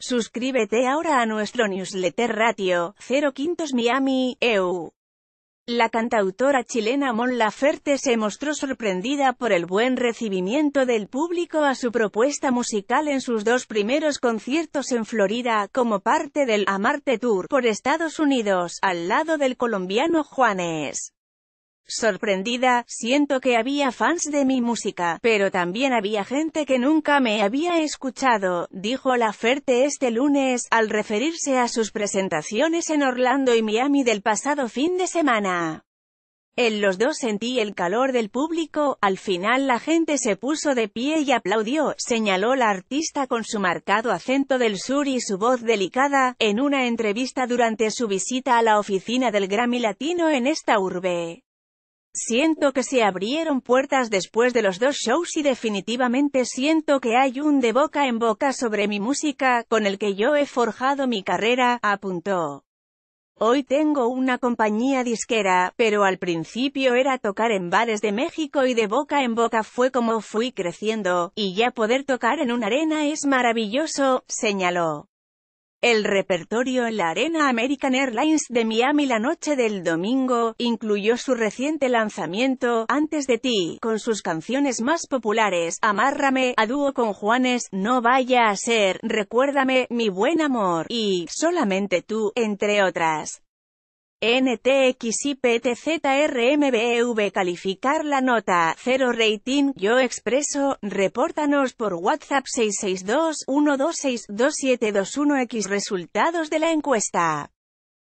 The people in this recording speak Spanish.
Suscríbete ahora a nuestro newsletter Ratio 05 Miami, EU. La cantautora chilena Mon Laferte se mostró sorprendida por el buen recibimiento del público a su propuesta musical en sus dos primeros conciertos en Florida, como parte del Amarte Tour por Estados Unidos, al lado del colombiano Juanes. Sorprendida, siento que había fans de mi música, pero también había gente que nunca me había escuchado, dijo la Ferte este lunes, al referirse a sus presentaciones en Orlando y Miami del pasado fin de semana. En los dos sentí el calor del público, al final la gente se puso de pie y aplaudió, señaló la artista con su marcado acento del sur y su voz delicada, en una entrevista durante su visita a la oficina del Grammy Latino en esta urbe. Siento que se abrieron puertas después de los dos shows y definitivamente siento que hay un de boca en boca sobre mi música, con el que yo he forjado mi carrera, apuntó. Hoy tengo una compañía disquera, pero al principio era tocar en bares de México y de boca en boca fue como fui creciendo, y ya poder tocar en una arena es maravilloso, señaló. El repertorio en la Arena American Airlines de Miami la noche del domingo incluyó su reciente lanzamiento, Antes de ti, con sus canciones más populares, Amárrame, a dúo con Juanes, No vaya a ser, Recuérdame, Mi buen amor, y Solamente tú, entre otras. NTX e calificar la nota, 0 rating, yo expreso, repórtanos por WhatsApp 662 126 2721 x Resultados de la encuesta.